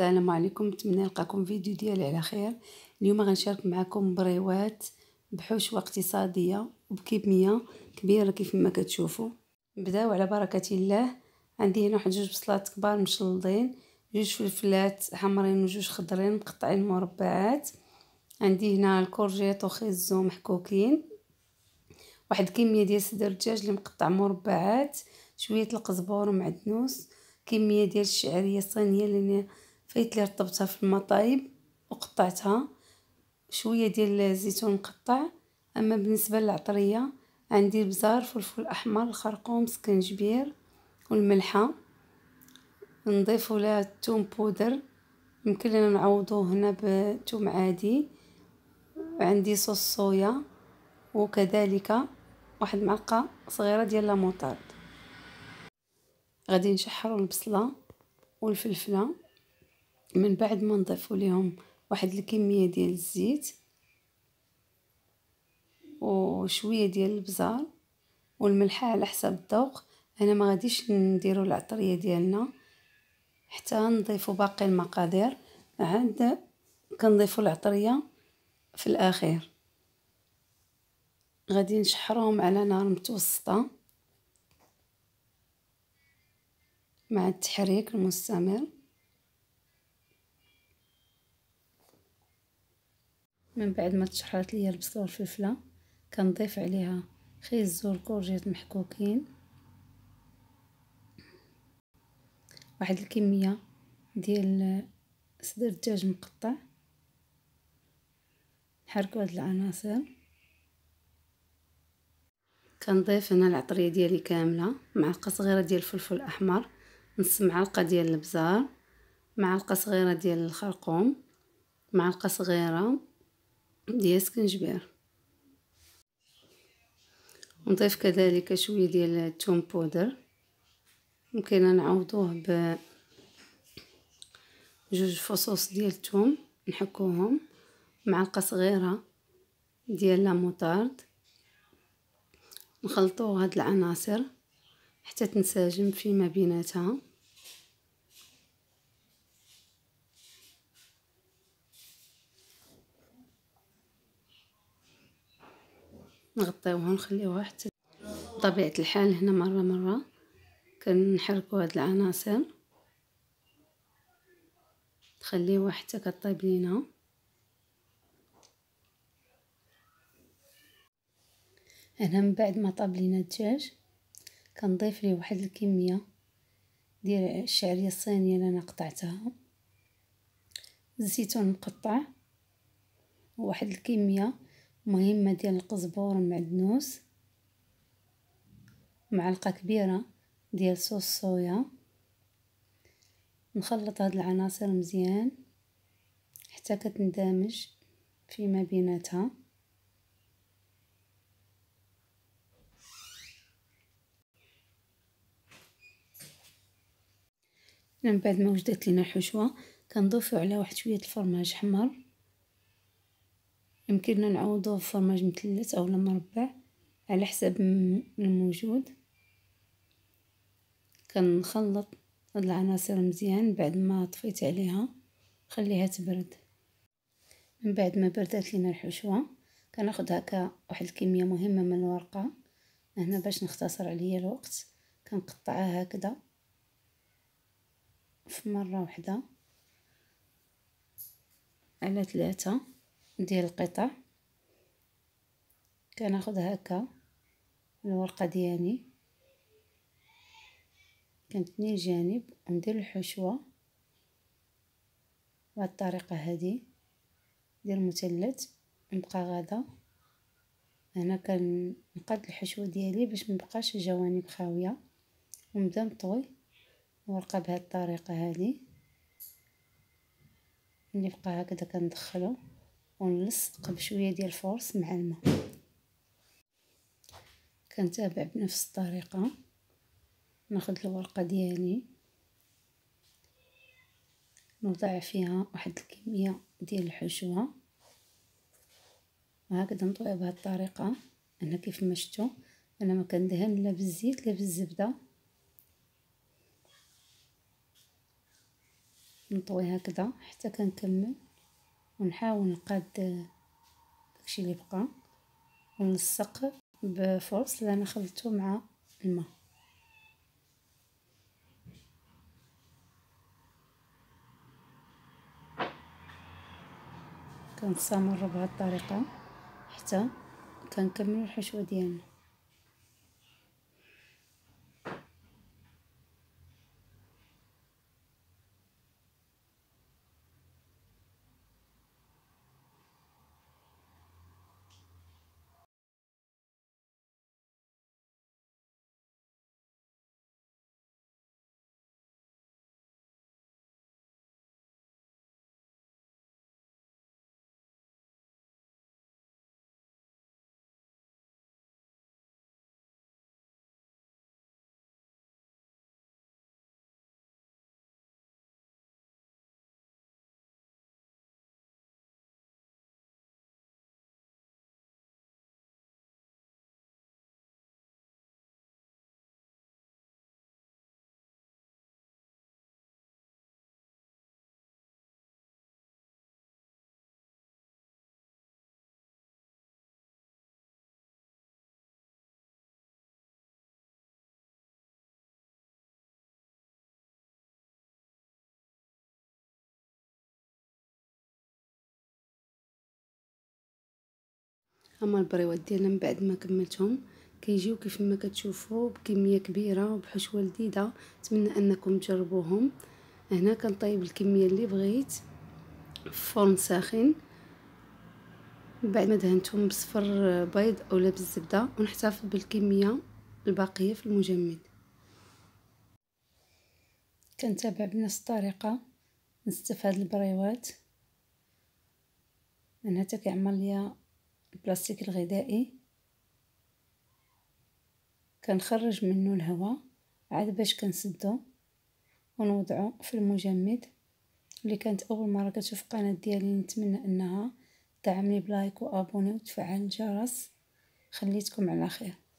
السلام عليكم نتمنى نلقاكم فيديو ديالي على خير اليوم غنشارك معكم بريوات بحوشوه اقتصاديه وبكميه كبيره كيف ما كتشوفوا نبداو على بركه الله عندي هنا واحد جوج بصلات كبار مشلضين جوج فلفلات حمرين وجوج خضرين مقطعين مربعات عندي هنا الكورجيت وخيزو محكوكين واحد كميه ديال صدر الدجاج اللي مقطع مربعات شويه القزبور ومعدنوس كميه ديال الشعريه الصينيه اللي فايت لي رطبتها في المطايب وقطعتها شويه ديال الزيتون مقطع اما بالنسبه للعطريه عندي البزار فلفل احمر الخرقوم سكنجبير والملحه نضيف لها الثوم بودر يمكن لنا نعوضوه هنا بثوم عادي عندي صوص صويا وكذلك واحد معلقه صغيره ديال لاموطارد غادي نشحروا البصله والفلفله من بعد ما نضيفوا ليهم واحد الكميه ديال الزيت وشويه ديال البزار والملح على حسب الذوق انا ما غاديش نديروا العطريه ديالنا حتى نضيفوا باقي المقادير عاد كنضيفوا العطريه في الاخير غادي نشحرهم على نار متوسطه مع التحريك المستمر من بعد ما تشحرات ليا البصل والفلفله كنضيف عليها خيز والكورجيت محكوكين واحد الكميه ديال صدر الدجاج مقطع نحركو هاد العناصر كنضيف هنا العطريه ديالي كامله معلقه صغيره ديال الفلفل الاحمر نص معلقه ديال البزار معلقه صغيره ديال الخرقوم معلقه صغيره ديال سكنجبير نضيف كذلك شويه ديال الثوم بودر ممكن نعوضوه ب جوج فصوص ديال الثوم نحكوهم معلقه صغيره ديال لاموطارد نخلطو هاد العناصر حتى تنسجم فيما بيناتها نغطيوها ونخليوها حتى بطبيعة الحال هنا مرة مرة كنحركو هاد العناصر نخليوها حتى كطيب لينا هنا من بعد ما طاب لينا الدجاج كنضيف ليه واحد الكميه ديال الشعريه الصينيه اللي انا قطعتها الزيتون مقطع وواحد الكميه مهمة ديال القزبور المعدنوس معلقة كبيرة ديال صوص صويا نخلط هاد العناصر مزيان حتى كتندمج فيما بيناتها من بعد ما وجدت لينا الحشوه كنضيفو عليها واحد شويه الفرماج حمر يمكننا في بفرماج مثلث اولا مربع على حسب الموجود كنخلط هاد العناصر مزيان بعد ما طفيت عليها خليها تبرد من بعد ما بردات لينا الحشوه كناخد هكا واحد الكميه مهمه من الورقه هنا باش نختصر عليا الوقت كنقطعها هكذا في مره واحده على ثلاثة ديال القطع كناخد هكا الورقه ديالي كنتني الجانب وندير الحشوه بهاد الطريقه هادي ديال المثلث نبقى غادا هنا كنقاد الحشوه ديالي باش بقاش الجوانب خاويه ونبدا نطوي الورقه بهاد الطريقه هادي ملي بقى هكذا كندخلو ونلصق بشويه ديال الفورس مع الماء كنتابع بنفس الطريقه ناخذ الورقه ديالي نوضع فيها واحد الكميه ديال الحشوه وهكذا نطوي بهذه الطريقه انا كيف ما شفتوا انا ما كندهن لا بالزيت لا بالزبده نطوي هكذا حتى كنكمل ونحاول نقاد داكشي اللي بقى ونلصق بفرص اللي انا خلطته مع الماء كنستمر بهاد الطريقه حتى كنكمل الحشوه ديالنا اما البريوات ديالنا من بعد ما كملتهم كيجيو كيف ما كتشوفوا بكميه كبيره وبحشوه لذيذه نتمنى انكم تجربوهم هنا كنطيب الكميه اللي بغيت في فرن ساخن من بعد ما دهنتهم بصفر بيض اولا بالزبده ونحتفظ بالكميه الباقيه في المجمد كنتابع بنفس الطريقه نستفاد البريوات انا حتى كيعمر ليا البلاستيك الغذائي كنخرج منه الهواء عاد باش كنسدو ونوضعو في المجمد اللي كانت اول مره كتشوف القناه ديالي نتمنى انها دعمني بلايك وابوني وتفعل الجرس خليتكم على خير